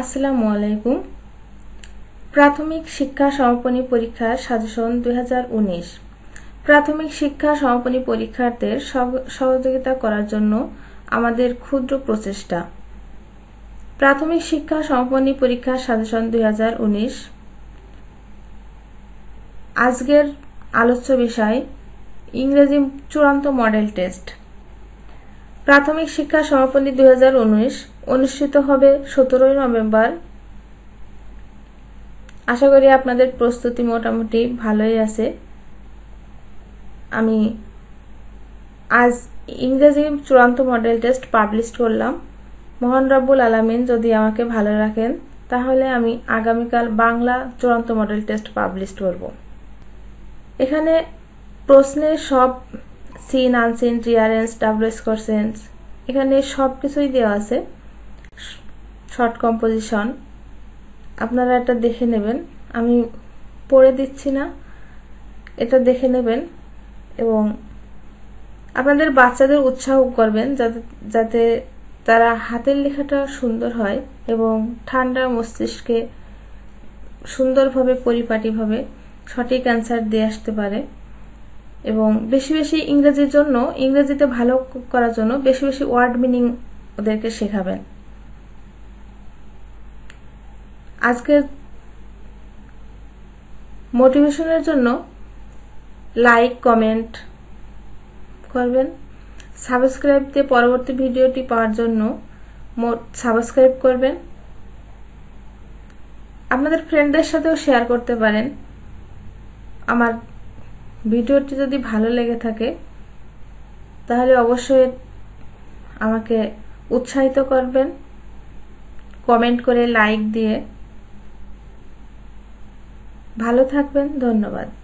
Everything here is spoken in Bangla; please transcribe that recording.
আসসালামু আলাইকুম প্রাথমিক শিক্ষা সমাপনী পরীক্ষার সাজেশন দুই প্রাথমিক শিক্ষা সমাপনী পরীক্ষার্থীদের সহযোগিতা করার জন্য আমাদের ক্ষুদ্র প্রচেষ্টা প্রাথমিক শিক্ষা সমাপনী পরীক্ষার সাজেশন দুই আজকের আলোচ্য বিষয় ইংরেজি চূড়ান্ত মডেল টেস্ট প্রাথমিক শিক্ষা সমাপনী দুই অনুষ্ঠিত হবে সতেরোই নভেম্বর আশা করি আপনাদের প্রস্তুতি মোটামুটি ভালোই আছে আমি আজ ইংরেজি চূড়ান্ত মডেল টেস্ট পাবলিশ করলাম মোহন রব্বুল আলামিন যদি আমাকে ভালো রাখেন তাহলে আমি আগামীকাল বাংলা চূড়ান্ত মডেল টেস্ট পাবলিশ করব এখানে প্রশ্নের সব seen unseen clearance W score sense এখানে সব কিছুই দেওয়া আছে শর্ট কম্পোজিশন আপনারা এটা দেখে নেবেন আমি পড়ে দিচ্ছি না এটা দেখে নেবেন এবং আপনাদের বাচ্চাদের উৎসাহ করবেন যাতে যাতে তারা হাতের লেখাটা সুন্দর হয় এবং ঠান্ডা মস্তিষ্কে সুন্দরভাবে পরিপাটিভাবে সঠিক অ্যান্সার দিয়ে আসতে পারে এবং বেশি বেশি ইংরেজির জন্য ইংরেজিতে ভালো করার জন্য বেশি বেশি ওয়ার্ড মিনিং ওদেরকে শেখাবেন আজকের মোটিভেশনের জন্য লাইক কমেন্ট করবেন সাবস্ক্রাইব দিয়ে পরবর্তী ভিডিওটি পাওয়ার জন্য সাবস্ক্রাইব করবেন আপনাদের ফ্রেন্ডদের সাথেও শেয়ার করতে পারেন আমার ভিডিওটি যদি ভালো লেগে থাকে তাহলে অবশ্যই আমাকে উৎসাহিত করবেন কমেন্ট করে লাইক দিয়ে ভালো থাকবেন ধন্যবাদ